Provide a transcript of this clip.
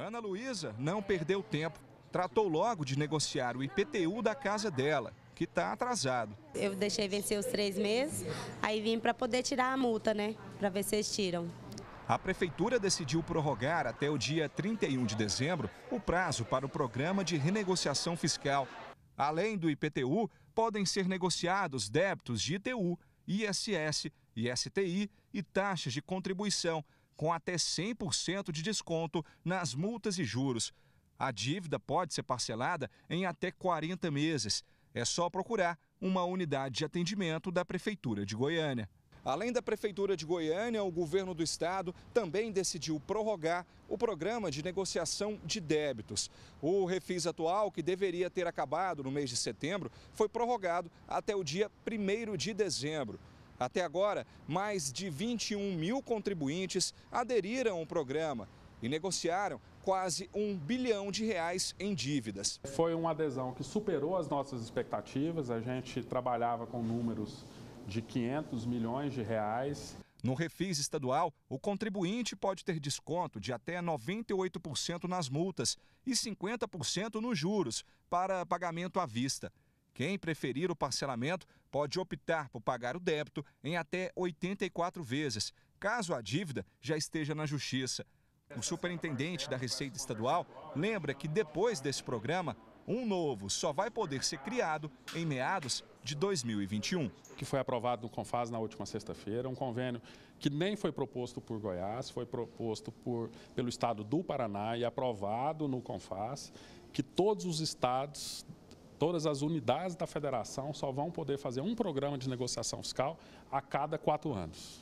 Ana Luísa não perdeu tempo. Tratou logo de negociar o IPTU da casa dela, que está atrasado. Eu deixei vencer os três meses, aí vim para poder tirar a multa, né? Para ver se eles tiram. A Prefeitura decidiu prorrogar até o dia 31 de dezembro o prazo para o programa de renegociação fiscal. Além do IPTU, podem ser negociados débitos de ITU, ISS, ISTI e taxas de contribuição, com até 100% de desconto nas multas e juros. A dívida pode ser parcelada em até 40 meses. É só procurar uma unidade de atendimento da Prefeitura de Goiânia. Além da Prefeitura de Goiânia, o governo do estado também decidiu prorrogar o programa de negociação de débitos. O refis atual, que deveria ter acabado no mês de setembro, foi prorrogado até o dia 1 de dezembro. Até agora, mais de 21 mil contribuintes aderiram ao programa e negociaram quase um bilhão de reais em dívidas. Foi uma adesão que superou as nossas expectativas. A gente trabalhava com números de 500 milhões de reais. No refis estadual, o contribuinte pode ter desconto de até 98% nas multas e 50% nos juros para pagamento à vista. Quem preferir o parcelamento pode optar por pagar o débito em até 84 vezes, caso a dívida já esteja na justiça. O superintendente da Receita Estadual lembra que depois desse programa, um novo só vai poder ser criado em meados de 2021. Que foi aprovado no CONFAS na última sexta-feira, um convênio que nem foi proposto por Goiás, foi proposto por, pelo estado do Paraná e aprovado no CONFAS, que todos os estados todas as unidades da federação só vão poder fazer um programa de negociação fiscal a cada quatro anos.